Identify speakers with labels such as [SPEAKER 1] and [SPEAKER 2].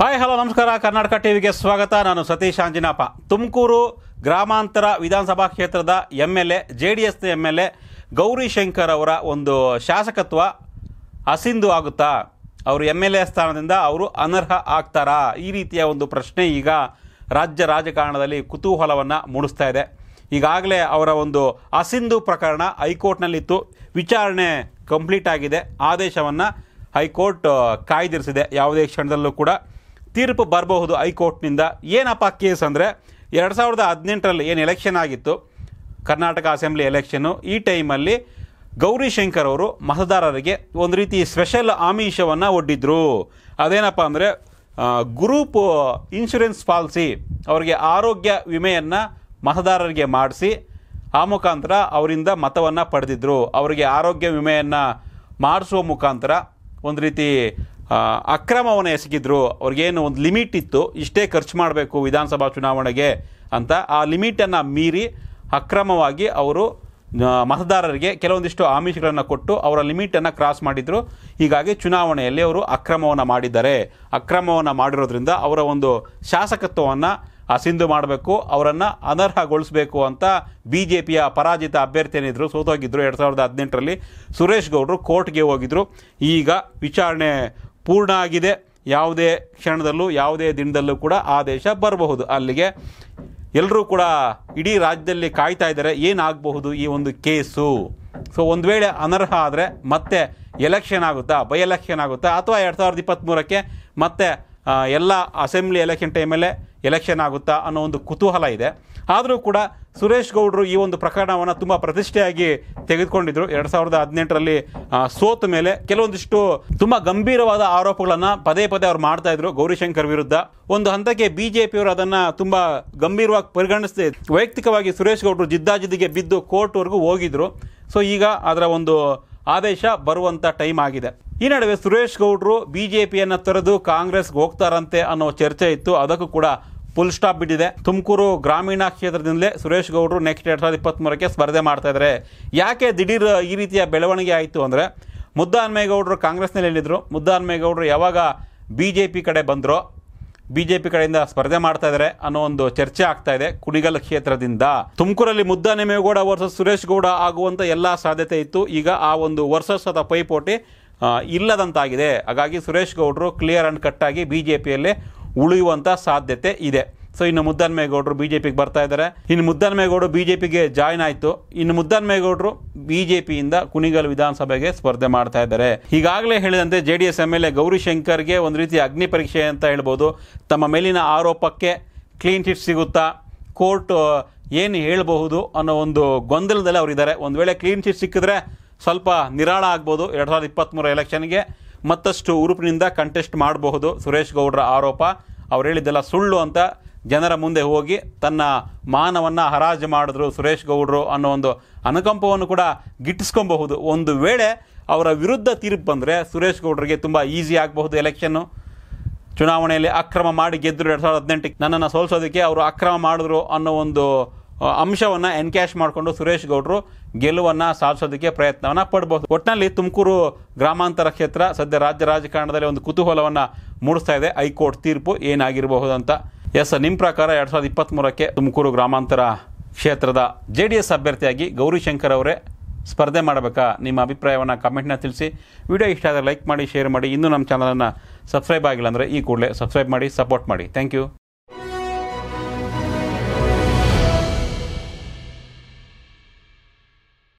[SPEAKER 1] hi hello ನಮಸ್ಕಾರ ಕರ್ನಾಟಕ ಟಿವಿಗೆ ಸ್ವಾಗತ ನಾನು ಸತೀಶ್ ಅಂಜಿನಾಪ ತುಮಕೂರು ಗ್ರಾಮಾಂತರ ವಿಧಾನಸಭಾ ಕ್ಷೇತ್ರದ M L A J D ಎಸ್ನ ಎಮ್ ಎಲ್ ಎ ಗೌರಿಶಂಕರ್ ಅವರ ಒಂದು ಶಾಸಕತ್ವ ಅಸಿಂಧು ಆಗುತ್ತಾ ಅವರು ಎಮ್ ಎಲ್ ಎ ಸ್ಥಾನದಿಂದ ಅವರು ಅನರ್ಹ ಆಗ್ತಾರಾ ಈ ರೀತಿಯ ಒಂದು ಪ್ರಶ್ನೆ ಈಗ ರಾಜ್ಯ ರಾಜಕಾರಣದಲ್ಲಿ ಕುತೂಹಲವನ್ನು ಮೂಡಿಸ್ತಾ ಇದೆ ಈಗಾಗಲೇ ಅವರ ಒಂದು ಅಸಿಂಧು ಪ್ರಕರಣ ಹೈಕೋರ್ಟ್ನಲ್ಲಿತ್ತು ವಿಚಾರಣೆ ಕಂಪ್ಲೀಟ್ ಆಗಿದೆ ಆದೇಶವನ್ನು ಹೈಕೋರ್ಟ್ ಕಾಯ್ದಿರಿಸಿದೆ ಯಾವುದೇ ಕ್ಷಣದಲ್ಲೂ ಕೂಡ ತೀರ್ಪು ಬರಬಹುದು ಹೈಕೋರ್ಟ್ನಿಂದ ಏನಪ್ಪ ಕೇಸ್ ಅಂದರೆ ಎರಡು ಸಾವಿರದ ಹದಿನೆಂಟರಲ್ಲಿ ಏನು ಎಲೆಕ್ಷನ್ ಆಗಿತ್ತು ಕರ್ನಾಟಕ ಅಸೆಂಬ್ಲಿ ಎಲೆಕ್ಷನ್ನು ಈ ಟೈಮಲ್ಲಿ ಗೌರಿಶಂಕರ್ ಅವರು ಮತದಾರರಿಗೆ ಒಂದು ರೀತಿ ಸ್ಪೆಷಲ್ ಆಮಿಷವನ್ನು ಒಡ್ಡಿದ್ರು ಅದೇನಪ್ಪ ಅಂದರೆ ಗ್ರೂಪ್ ಇನ್ಶೂರೆನ್ಸ್ ಪಾಲಿಸಿ ಅವರಿಗೆ ಆರೋಗ್ಯ ವಿಮೆಯನ್ನು ಮತದಾರರಿಗೆ ಮಾಡಿಸಿ ಆ ಮುಖಾಂತರ ಅವರಿಂದ ಮತವನ್ನು ಪಡೆದಿದ್ದರು ಅವರಿಗೆ ಆರೋಗ್ಯ ವಿಮೆಯನ್ನು ಮಾಡಿಸುವ ಮುಖಾಂತರ ಒಂದು ರೀತಿ ಅಕ್ರಮವನ್ನು ಎಸಗಿದ್ರು ಅವ್ರಿಗೇನು ಒಂದು ಲಿಮಿಟ್ ಇತ್ತು ಇಷ್ಟೇ ಖರ್ಚು ಮಾಡಬೇಕು ವಿಧಾನಸಭಾ ಚುನಾವಣೆಗೆ ಅಂತ ಆ ಲಿಮಿಟನ್ನು ಮೀರಿ ಅಕ್ರಮವಾಗಿ ಅವರು ಮತದಾರರಿಗೆ ಕೆಲವೊಂದಿಷ್ಟು ಆಮಿಷಗಳನ್ನು ಕೊಟ್ಟು ಅವರ ಲಿಮಿಟನ್ನು ಕ್ರಾಸ್ ಮಾಡಿದರು ಹೀಗಾಗಿ ಚುನಾವಣೆಯಲ್ಲಿ ಅವರು ಅಕ್ರಮವನ್ನು ಮಾಡಿದ್ದಾರೆ ಅಕ್ರಮವನ್ನು ಮಾಡಿರೋದ್ರಿಂದ ಅವರ ಒಂದು ಶಾಸಕತ್ವವನ್ನು ಸಿಂಧು ಮಾಡಬೇಕು ಅವರನ್ನು ಅನರ್ಹಗೊಳಿಸಬೇಕು ಅಂತ ಬಿ ಜೆ ಪಿಯ ಪರಾಜಿತ ಅಭ್ಯರ್ಥಿ ಏನಿದ್ರು ಸೋತೋಗಿದ್ದರು ಎರಡು ಸಾವಿರದ ಹದಿನೆಂಟರಲ್ಲಿ ಸುರೇಶ್ ಗೌಡರು ಕೋರ್ಟ್ಗೆ ಹೋಗಿದ್ದರು ಈಗ ವಿಚಾರಣೆ ಪೂರ್ಣ ಆಗಿದೆ ಯಾವುದೇ ಕ್ಷಣದಲ್ಲೂ ಯಾವುದೇ ದಿನದಲ್ಲೂ ಕೂಡ ಆದೇಶ ಬರಬಹುದು ಅಲ್ಲಿಗೆ ಎಲ್ಲರೂ ಕೂಡ ಇಡೀ ರಾಜ್ಯದಲ್ಲಿ ಕಾಯ್ತಾ ಇದ್ದಾರೆ ಏನಾಗಬಹುದು ಈ ಒಂದು ಕೇಸು ಸೊ ಒಂದು ವೇಳೆ ಅನರ್ಹ ಆದರೆ ಮತ್ತೆ ಎಲೆಕ್ಷನ್ ಆಗುತ್ತಾ ಬೈ ಎಲೆಕ್ಷನ್ ಆಗುತ್ತಾ ಅಥವಾ ಎರಡು ಸಾವಿರದ ಇಪ್ಪತ್ತ್ಮೂರಕ್ಕೆ ಮತ್ತೆ ಎಲ್ಲ ಅಸೆಂಬ್ಲಿ ಎಲೆಕ್ಷನ್ ಟೈಮಲ್ಲೇ ಎಲೆಕ್ಷನ್ ಆಗುತ್ತಾ ಅನ್ನೋ ಒಂದು ಕುತೂಹಲ ಇದೆ ಆದರೂ ಕೂಡ ಸುರೇಶ್ ಗೌಡರು ಈ ಒಂದು ಪ್ರಕರಣವನ್ನು ತುಂಬ ಪ್ರತಿಷ್ಠೆಯಾಗಿ ತೆಗೆದುಕೊಂಡಿದ್ರು ಎರಡು ಸಾವಿರದ ಹದಿನೆಂಟರಲ್ಲಿ ಸೋತ ಮೇಲೆ ಕೆಲವೊಂದಿಷ್ಟು ತುಂಬ ಗಂಭೀರವಾದ ಆರೋಪಗಳನ್ನು ಪದೇ ಪದೇ ಅವ್ರು ಮಾಡ್ತಾ ಇದ್ರು ಗೌರಿಶಂಕರ್ ವಿರುದ್ಧ ಒಂದು ಹಂತಕ್ಕೆ ಬಿ ಜೆ ಪಿಯವರು ಅದನ್ನು ತುಂಬ ಗಂಭೀರವಾಗಿ ಪರಿಗಣಿಸಿದೆ ವೈಯಕ್ತಿಕವಾಗಿ ಸುರೇಶ್ ಗೌಡರು ಜಿದ್ದಾಜಿದ್ದಿಗೆ ಬಿದ್ದು ಕೋರ್ಟ್ವರೆಗೂ ಹೋಗಿದ್ರು ಸೊ ಈಗ ಅದರ ಒಂದು ಆದೇಶ ಬರುವಂಥ ಟೈಮ್ ಆಗಿದೆ ಈ ನಡುವೆ ಸುರೇಶ್ ಗೌಡ್ರು ಬಿ ತೊರೆದು ಕಾಂಗ್ರೆಸ್ಗೆ ಹೋಗ್ತಾರಂತೆ ಅನ್ನೋ ಚರ್ಚೆ ಇತ್ತು ಅದಕ್ಕೂ ಕೂಡ ಫುಲ್ ಸ್ಟಾಪ್ ಬಿಟ್ಟಿದೆ ತುಮಕೂರು ಗ್ರಾಮೀಣ ಕ್ಷೇತ್ರದಿಂದಲೇ ಸುರೇಶ್ ಗೌಡ್ರು ನೆಕ್ಸ್ಟ್ ಎರಡು ಸಾವಿರದ ಇಪ್ಪತ್ತ್ಮೂರಕ್ಕೆ ಸ್ಪರ್ಧೆ ಮಾಡ್ತಾ ಇದ್ದಾರೆ ಯಾಕೆ ದಿಢೀರ್ ಈ ರೀತಿಯ ಬೆಳವಣಿಗೆ ಆಯಿತು ಅಂದರೆ ಮುದ್ದಾನ್ಮೇಗೌಡರು ಕಾಂಗ್ರೆಸ್ನಲ್ಲಿ ಹೇಳಿದರು ಮುದ್ದಾನ್ಮೇಗೌಡರು ಯಾವಾಗ ಬಿ ಜೆ ಪಿ ಕಡೆ ಬಂದರೋ ಬಿ ಜೆ ಪಿ ಕಡೆಯಿಂದ ಸ್ಪರ್ಧೆ ಮಾಡ್ತಾ ಇದ್ದಾರೆ ಅನ್ನೋ ಒಂದು ಚರ್ಚೆ ಆಗ್ತಾ ಇದೆ ಕುಣಿಗಲ್ ಕ್ಷೇತ್ರದಿಂದ ತುಮಕೂರಲ್ಲಿ ಮುದ್ದಾನೇಮೇಗೌಡ ವರ್ಸಸ್ ಸುರೇಶ್ ಗೌಡ ಆಗುವಂಥ ಎಲ್ಲ ಸಾಧ್ಯತೆ ಇತ್ತು ಈಗ ಆ ಒಂದು ವರ್ಸಸ್ ಅದ ಪೈಪೋಟಿ ಇಲ್ಲದಂತಾಗಿದೆ ಹಾಗಾಗಿ ಸುರೇಶ್ ಗೌಡರು clear and cut B J ಪಿಯಲ್ಲೇ ಉಳಿಯುವಂಥ ಸಾಧ್ಯತೆ ಇದೆ ಸೊ ಇನ್ನು ಮುದ್ದನ್ಮೇಗೌಡರು ಬಿಜೆಪಿಗೆ ಬರ್ತಾ ಇದ್ದಾರೆ ಇನ್ನು ಮುದ್ದನ್ಮೇಗೌಡರು ಪಿಗೆ ಜಾಯ್ನ್ ಆಯಿತು ಇನ್ನು ಮುದ್ದನ್ಮೇಗೌಡರು ಪಿಯಿಂದ ಕುಣಿಗಲ್ ವಿಧಾನಸಭೆಗೆ ಸ್ಪರ್ಧೆ ಮಾಡ್ತಾ ಇದ್ದಾರೆ ಈಗಾಗಲೇ ಹೇಳಿದಂತೆ J D S M L A ಗೌರಿಶಂಕರ್ಗೆ ಒಂದು ರೀತಿ ಅಗ್ನಿ ಪರೀಕ್ಷೆ ಅಂತ ಹೇಳ್ಬೋದು ತಮ್ಮ ಮೇಲಿನ ಆರೋಪಕ್ಕೆ ಕ್ಲೀನ್ ಚಿಟ್ ಸಿಗುತ್ತಾ ಕೋರ್ಟ್ ಏನು ಹೇಳಬಹುದು ಅನ್ನೋ ಒಂದು ಗೊಂದಲದಲ್ಲಿ ಅವರಿದ್ದಾರೆ ಒಂದು ವೇಳೆ ಕ್ಲೀನ್ ಚಿಟ್ ಸಿಕ್ಕಿದ್ರೆ ಸ್ವಲ್ಪ ನಿರಾಳ ಆಗ್ಬೋದು ಎರಡು ಸಾವಿರದ ಇಪ್ಪತ್ತ್ಮೂರ ಎಲೆಕ್ಷನ್ಗೆ ಮತ್ತಷ್ಟು ಉರುಪಿನಿಂದ ಕಂಟೆಸ್ಟ್ ಮಾಡಬಹುದು ಸುರೇಶ್ ಗೌಡ್ರ ಆರೋಪ ಅವ್ರು ಹೇಳಿದ್ದೆಲ್ಲ ಸುಳ್ಳು ಅಂತ ಜನರ ಮುಂದೆ ಹೋಗಿ ತನ್ನ ಮಾನವನ್ನು ಹರಾಜು ಮಾಡಿದ್ರು ಸುರೇಶ್ ಗೌಡ್ರು ಅನ್ನೋ ಒಂದು ಅನುಕಂಪವನ್ನು ಕೂಡ ಗಿಟ್ಟಿಸ್ಕೊಬಹುದು ಒಂದು ವೇಳೆ ಅವರ ವಿರುದ್ಧ ತೀರ್ಪು ಬಂದರೆ ಸುರೇಶ್ ಗೌಡ್ರಿಗೆ ತುಂಬ ಈಸಿ ಆಗಬಹುದು ಎಲೆಕ್ಷನ್ನು ಚುನಾವಣೆಯಲ್ಲಿ ಅಕ್ರಮ ಮಾಡಿ ಗೆದ್ದರು ಎರಡು ಸಾವಿರದ ಹದಿನೆಂಟಕ್ಕೆ ನನ್ನನ್ನು ಸೋಲಿಸೋದಕ್ಕೆ ಅವರು ಅಕ್ರಮ ಮಾಡಿದ್ರು ಅನ್ನೋ ಒಂದು ಅಂಶವನ್ನು ಎನ್ಕ್ಯಾಶ್ ಮಾಡಿಕೊಂಡು ಸುರೇಶ್ ಗೌಡರು ಗೆಲುವನ್ನು ಸಾಧಿಸೋದಕ್ಕೆ ಪ್ರಯತ್ನವನ್ನು ಪಡ್ಬೋದು ಒಟ್ಟಿನಲ್ಲಿ ತುಮಕೂರು ಗ್ರಾಮಾಂತರ ಕ್ಷೇತ್ರ ಸದ್ಯ ರಾಜ್ಯ ರಾಜಕಾರಣದಲ್ಲಿ ಒಂದು ಕುತೂಹಲವನ್ನು ಮೂಡಿಸ್ತಾ ಇದೆ ಹೈಕೋರ್ಟ್ ತೀರ್ಪು ಏನಾಗಿರಬಹುದು ಅಂತ ಎಸ್ ನಿಮ್ಮ ಪ್ರಕಾರ ಎರಡು ಸಾವಿರದ ಇಪ್ಪತ್ತ್ಮೂರಕ್ಕೆ ತುಮಕೂರು ಗ್ರಾಮಾಂತರ ಕ್ಷೇತ್ರದ ಜೆ ಡಿ ಎಸ್ ಅಭ್ಯರ್ಥಿಯಾಗಿ ಗೌರಿಶಂಕರ್ ಅವರೇ ಸ್ಪರ್ಧೆ ಮಾಡಬೇಕಾ ನಿಮ್ಮ ಅಭಿಪ್ರಾಯವನ್ನು ಕಮೆಂಟ್ನ ತಿಳಿಸಿ ವಿಡಿಯೋ ಇಷ್ಟ ಆದರೆ ಲೈಕ್ ಮಾಡಿ ಶೇರ್ ಮಾಡಿ ಇನ್ನೂ ನಮ್ಮ ಚಾನಲನ್ನು ಸಬ್ಸ್ಕ್ರೈಬ್ ಆಗಿಲ್ಲ ಅಂದರೆ ಈ ಕೂಡಲೇ ಸಬ್ಸ್ಕ್ರೈಬ್ ಮಾಡಿ ಸಪೋರ್ಟ್ ಮಾಡಿ ಥ್ಯಾಂಕ್ ಯು